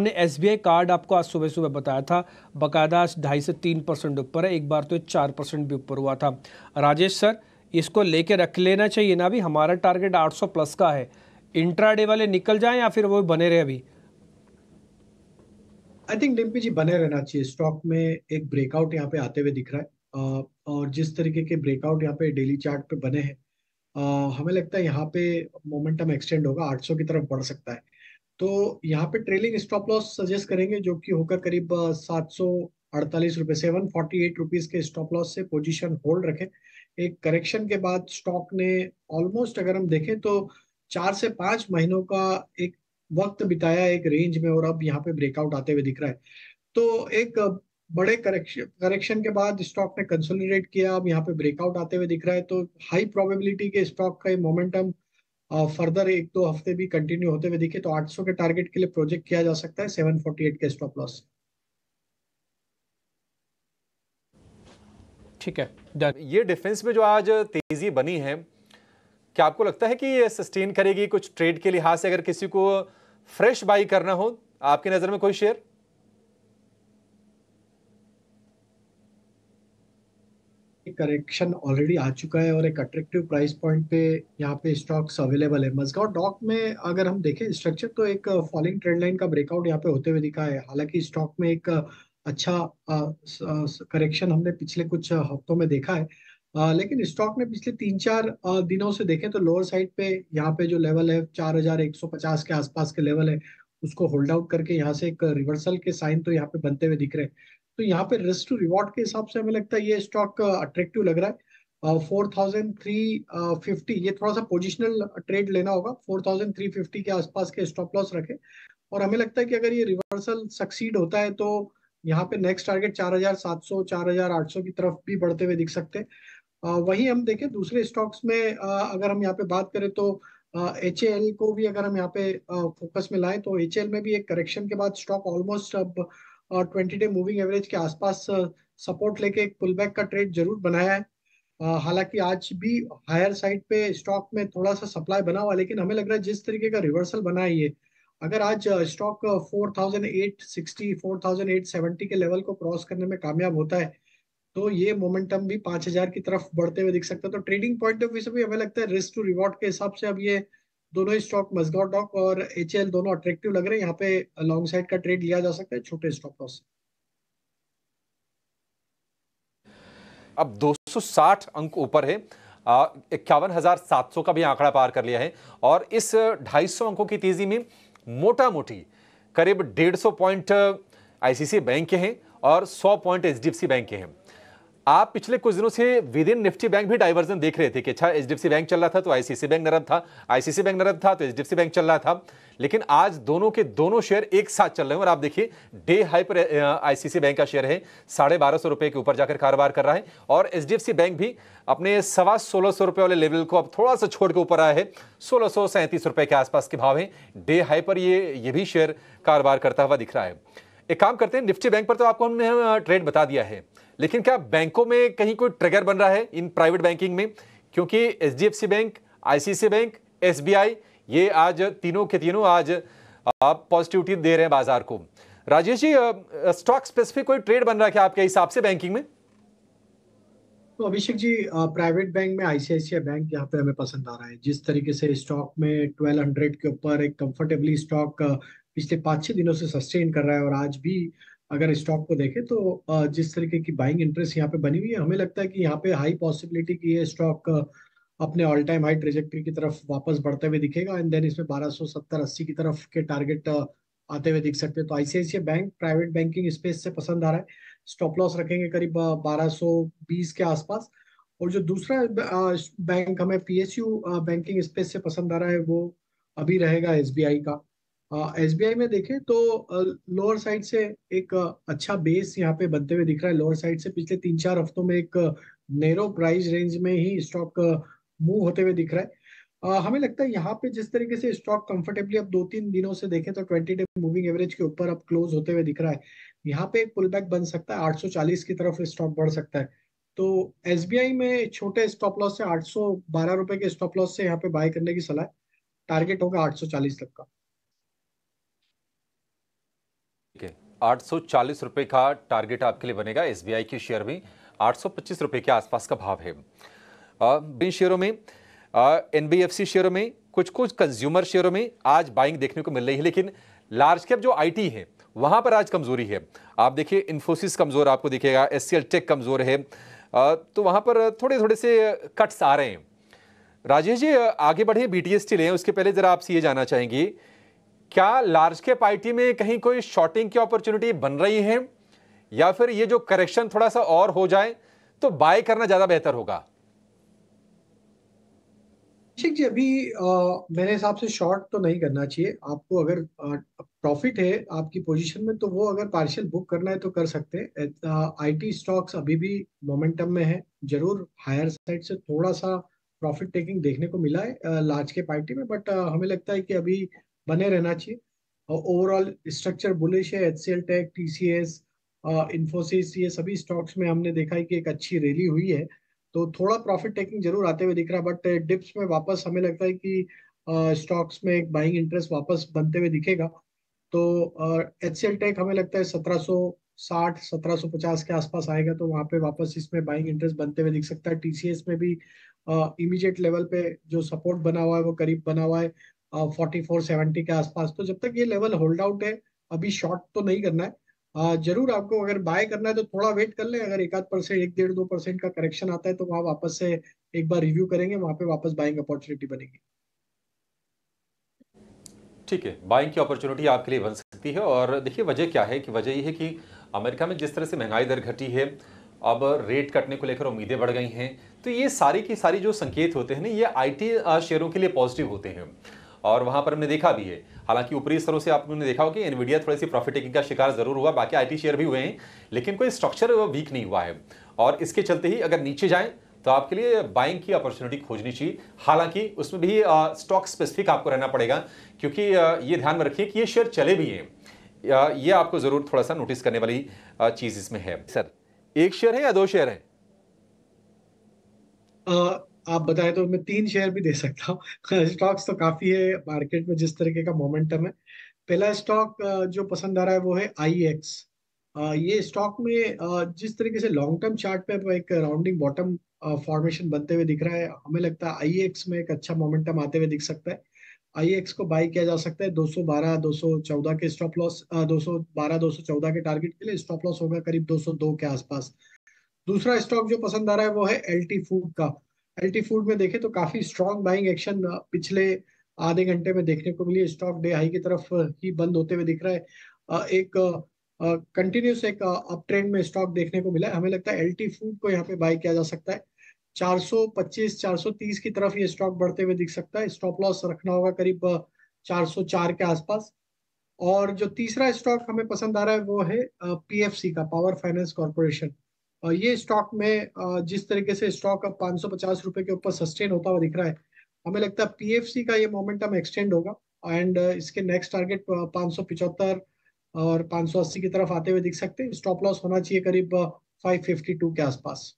हमने S card आपको आज सुबह सुबह बताया था बकायदा ढाई से तीन परसेंट ऊपर है एक बार तो चार परसेंट भी ऊपर हुआ था राजेश सर इसको लेके रख लेना चाहिए ना अभी हमारा टारगेट 800 प्लस का है इंट्राडे वाले निकल जाए या फिर वो बने रहे अभी आई थिंक डिम्पी जी बने रहना चाहिए स्टॉक में एक ब्रेकआउट यहाँ पे आते हुए दिख रहा है और जिस तरीके के ब्रेकआउट यहाँ पे डेली चार्ट पे बने हैं हमें लगता है यहाँ पे मोमेंटम एक्सटेंड होगा 800 की तरफ बढ़ सकता है तो यहाँ पे ट्रेलिंग स्टॉप लॉस सजेस्ट करेंगे जो कि होकर करीब सात सौ अड़तालीस के स्टॉप लॉस से पोजीशन होल्ड रखें एक करेक्शन के बाद स्टॉक ने ऑलमोस्ट अगर हम देखें तो चार से पांच महीनों का एक वक्त बिताया एक रेंज में और अब यहाँ पे ब्रेकआउट आते हुए दिख रहा है तो एक बड़े करेक्शन करेक्शन के बाद स्टॉक ने कंसोलिडेट किया अब यहाँ पे ब्रेकआउट आते हुए दिख रहा है तो हाई प्रोबेबिलिटी के स्टॉक का मोमेंटम फर्दर एक दो तो हफ्ते भी कंटिन्यू होते हुए दिखे तो 800 के टारगेट के लिए प्रोजेक्ट किया जा सकता है 748 के स्टॉप लॉस ठीक है ये डिफेंस में जो आज तेजी बनी है क्या आपको लगता है कि ये सस्टेन करेगी कुछ ट्रेड के लिहाज से अगर किसी को फ्रेश बाई करना हो आपकी नज़र में कोई शेयर कि करेक्शन ऑलरेडी आ चुका है और एक अट्रैक्टिव प्राइस पॉइंट पे यहाँ पे स्टॉक्स अवेलेबल है मजगांव डॉक में अगर हम देखें स्ट्रक्चर तो एक फॉलिंग ट्रेंड लाइन का ब्रेकआउट यहाँ पे होते हुए दिखा है हालांकि स्टॉक में एक uh, अच्छा करेक्शन uh, uh, हमने पिछले कुछ हफ्तों में देखा है आ, लेकिन स्टॉक में पिछले तीन चार आ, दिनों से देखें तो लोअर साइड पे यहाँ पे जो लेवल है चार के आसपास के लेवल है उसको होल्ड आउट करके यहाँ से एक रिवर्सल के साइन तो यहाँ पे बनते हुए दिख रहे हैं तो यहाँ पे रिस्क टू रिवॉर्ड के हिसाब से हमें लगता है ये स्टॉक अट्रेक्टिव uh, लग रहा है फोर थाउजेंड थ्री फिफ्टी ये थोड़ा सा पोजिशनल ट्रेड लेना होगा फोर थाउजेंड थ्री फिफ्टी के आसपास के स्टॉप लॉस रखें और हमें लगता है कि अगर ये रिवर्सल सक्सीड होता है तो यहाँ पे नेक्स्ट टारगेट चार चार हजार हजार सात सौ आठ सौ की तरफ भी बढ़ते हुए दिख सकते हैं uh, वही हम देखें दूसरे स्टॉक्स में uh, अगर हम यहाँ पे बात करें तो एच को भी अगर हम यहाँ पे फोकस में लाए तो एच में भी एक करेक्शन के बाद स्टॉक ऑलमोस्ट अब और 20 डे मूविंग एवरेज के आसपास सपोर्ट लेके एक पुल का ट्रेड जरूर बनाया है हालांकि आज भी हायर साइड पे स्टॉक में थोड़ा सा सप्लाई बना हुआ लेकिन हमें लग रहा है जिस तरीके का रिवर्सल बना है ये अगर आज स्टॉक 4860 4870 के लेवल को क्रॉस करने में कामयाब होता है तो ये मोमेंटम भी 5000 की तरफ बढ़ते हुए दिख सकता है तो ट्रेडिंग पॉइंट ऑफ व्यू से भी हमें लगता है रिस्क टू रिवॉर्ड के हिसाब से अब ये दोनों ही स्टॉक मजगा डॉक और एच दोनों अट्रेक्टिव लग रहे हैं यहाँ पे लॉन्ग साइड का ट्रेड लिया जा सकता है छोटे स्टॉक लॉस अब 260 अंक ऊपर है इक्यावन हजार सात सौ का भी आंकड़ा पार कर लिया है और इस 250 अंकों की तेजी में मोटा मोटी करीब 150 पॉइंट आईसीसी बैंक के हैं और 100 पॉइंट एच बैंक के हैं आप पिछले कुछ दिनों से विद इन निफ्टी बैंक भी डाइवर्जन देख रहे थे कि अच्छा एच बैंक चल रहा था तो आईसीसी बैंक नरम था आईसीसी बैंक नरम था तो एच बैंक चल रहा था लेकिन आज दोनों के दोनों शेयर एक साथ चल रहे हैं और आप देखिए डे हाई पर आईसीसी बैंक का शेयर है साढ़े बारह सौ रुपए के ऊपर जाकर कारोबार कर रहा है और एच बैंक भी अपने सवा सोलह सौ रुपए वाले लेवल को अब थोड़ा सा छोड़ के ऊपर आया है सोलह सौ सैंतीस रुपए के आसपास के भाव हैं डे हाई पर ये ये भी शेयर कारोबार करता हुआ दिख रहा है एक काम करते हैं निफ्टी बैंक पर तो आपको हमने ट्रेड बता दिया है लेकिन क्या बैंकों में कहीं कोई ट्रिगर बन रहा है इन प्राइवेट बैंकिंग में क्योंकि H D F C bank I bank S B I ये आज तीनों के तीनों आज पॉजिटिविटी दे रहे हैं बाजार को राजेश जी स्टॉक स्पेसिफिक कोई ट्रेड बन रहा है क्या आपके हिसाब से बैंकिंग में तो अभिषेक जी प्राइवेट बैंक में आईसीआईसीआई बैंक यहाँ पे हमें पसंद आ रहा है जिस तरीके से स्टॉक में 1200 के ऊपर एक कंफर्टेबली स्टॉक पिछले पांच छह दिनों से सस्टेन कर रहा है और आज भी अगर स्टॉक को देखें तो जिस तरीके की बाइंग इंटरेस्ट यहाँ पे बनी हुई है हमें लगता है कि यहाँ पे हाई पॉसिबिलिटी की ये स्टॉक अपने ऑल टाइम हाई ट्रेजेक्ट्री की तरफ वापस बढ़ते हुए दिखेगा एंड देन इसमें सत्तर अस्सी की तरफ के टारगेट आते हुए दिख सकते हैं तो ICICI bank private banking space से पसंद आ रहा है स्टॉप लॉस रखेंगे करीब बीस के आसपास और जो दूसरा बैंक हमें पीएसयू बैंकिंग स्पेस से पसंद आ रहा है वो अभी रहेगा एसबीआई का एस आई में देखें तो लोअर uh, साइड से एक uh, अच्छा बेस यहाँ पे बनते हुए दिख रहा है लोअर साइड से पिछले तीन चार हफ्तों में एक नेरो प्राइस रेंज में ही स्टॉक मूव होते हुए दिख रहा है Uh, हमें लगता है यहाँ पे जिस तरीके से स्टॉक कंफर्टेबली अब दो तीन दिनों से देखें तो ट्वेंटी डे मूविंग एवरेज के ऊपर अब क्लोज होते हुए दिख रहा है यहाँ पे एक पुल बैक बन सकता है आठ की तरफ स्टॉक बढ़ सकता है तो एस में छोटे स्टॉप लॉस से आठ सौ के स्टॉप लॉस से यहाँ पे बाय करने की सलाह टारगेट होगा आठ सौ तक का 840 रुपए का टारगेट आपके लिए बनेगा एसबीआई के शेयर में 825 रुपए के आसपास का भाव है बिन शेयरों में एनबीएफसी शेयरों में कुछ कुछ कंज्यूमर शेयरों में आज बाइंग देखने को मिल रही है लेकिन लार्ज कैप जो आईटी है वहां पर आज कमजोरी है आप देखिए इन्फोसिस कमजोर आपको दिखेगा एस टेक कमजोर है तो वहां पर थोड़े थोड़े से कट्स आ रहे हैं राजेश जी आगे बढ़े बी टी एस टी लें उसके पहले जरा आप सीए जाना चाहेंगे क्या लार्ज के पार्टी में कहीं कोई शॉर्टिंग की अपॉर्चुनिटी बन रही है या फिर ये जो करेक्शन थोड़ा सा और हो जाए तो बाय करना ज्यादा बेहतर होगा जी अभी आ, मेरे हिसाब से शॉर्ट तो नहीं करना चाहिए आपको अगर प्रॉफिट है आपकी पोजीशन में तो वो अगर पार्शियल बुक करना है तो कर सकते हैं आईटी स्टॉक्स अभी भी मोमेंटम में है जरूर हायर साइड से थोड़ा सा प्रॉफिट टेकिंग देखने को मिला है लार्ज के पार्टी में बट हमें लगता है कि अभी बने रहना चाहिए और ओवरऑल स्ट्रक्चर बुलिश है एच टेक टीसीएस इन्फोसिस ये सभी स्टॉक्स में हमने देखा है कि एक अच्छी रैली हुई है तो थोड़ा प्रॉफिट टेकिंग जरूर आते हुए दिख रहा बट डिप्स uh, में वापस हमें लगता है कि स्टॉक्स uh, में एक बाइंग इंटरेस्ट वापस बनते हुए दिखेगा तो एच एल टेक हमें लगता है सत्रह सत्रह साठ सौ पचास के आसपास आएगा तो वहां पे वापस इसमें बाइंग इंटरेस्ट बनते हुए दिख सकता है टीसीएस में भी इमीडिएट uh, लेवल पे जो सपोर्ट बना हुआ है वो करीब बना हुआ है फोर्टी फोर सेवेंटी के आसपास तो जब तक ये लेवल होल्ड आउट है अभी शॉर्ट तो नहीं करना है जरूर आपको अगर बाय करना है तो थोड़ा वेट कर लें अगर एक आध परसेंट एक डेढ़ दो परसेंट का करेक्शन आता है तो वहां वापस से एक बार रिव्यू करेंगे वहां पे वापस बाइंग अपॉर्चुनिटी बनेगी ठीक है बाइंग की अपॉर्चुनिटी आपके लिए बन सकती है और देखिए वजह क्या है कि वजह ये है कि अमेरिका में जिस तरह से महंगाई दर घटी है अब रेट कटने को लेकर उम्मीदें बढ़ गई हैं तो ये सारी की सारी जो संकेत होते हैं ना ये आईटी शेयरों के लिए पॉजिटिव होते हैं और वहां पर हमने देखा भी है हालांकि ऊपरी स्तरों से आपने देखा हो कि इन्विडिया थोड़ी सी प्रॉफिट टेकिंग का शिकार जरूर हुआ बाकी आई शेयर भी हुए हैं लेकिन कोई स्ट्रक्चर वीक नहीं हुआ है और इसके चलते ही अगर नीचे जाए तो आपके लिए बाइंग की अपॉर्चुनिटी खोजनी चाहिए हालांकि उसमें भी स्टॉक स्पेसिफिक आपको रहना पड़ेगा क्योंकि ये ध्यान में रखिए कि ये शेयर चले भी हैं ये आपको ज़रूर थोड़ा सा नोटिस करने वाली चीज़ इसमें है सर एक शेयर है या दो शेयर है आप बताए तो मैं तीन शेयर भी दे सकता हूँ स्टॉक्स तो काफी है मार्केट में जिस तरीके का मोमेंटम है पहला स्टॉक जो पसंद आ रहा है वो है आई एक्स ये स्टॉक में जिस तरीके से लॉन्ग टर्म चार्ट पे एक राउंडिंग बॉटम फॉर्मेशन बनते हुए दिख रहा है हमें लगता है आई एक्स में एक अच्छा मोमेंटम आते हुए दिख सकता है आई एक्स को बाई किया जा सकता है 212 214 के स्टॉप लॉस 212 214 के टारगेट के लिए स्टॉप लॉस होगा करीब 202 के आसपास दूसरा स्टॉक जो पसंद आ रहा है वो है एल टी फूड का एलटी फूड में देखें तो काफी स्ट्रॉन्ग बाइंग एक्शन पिछले आधे घंटे में देखने को मिली स्टॉक डे हाई की तरफ ही बंद होते हुए दिख रहा है एक कंटिन्यूस एक अप ट्रेंड में स्टॉक देखने को मिला है हमें लगता है एलटी फूड को यहाँ पे बाय किया जा सकता है 425 430 की तरफ ये स्टॉक बढ़ते हुए दिख सकता है स्टॉप लॉस रखना होगा करीब 404 के आसपास और जो तीसरा स्टॉक हमें पसंद आ रहा है वो है पीएफसी का पावर फाइनेंस कॉरपोरेशन ये स्टॉक में जिस तरीके से स्टॉक अब पांच रुपए के ऊपर सस्टेन होता हुआ दिख रहा है हमें लगता है पीएफसी का ये मोमेंटम एक्सटेंड होगा एंड इसके नेक्स्ट टारगेट पांच और 580 की तरफ आते हुए दिख सकते हैं स्टॉप लॉस होना चाहिए करीब 552 के आसपास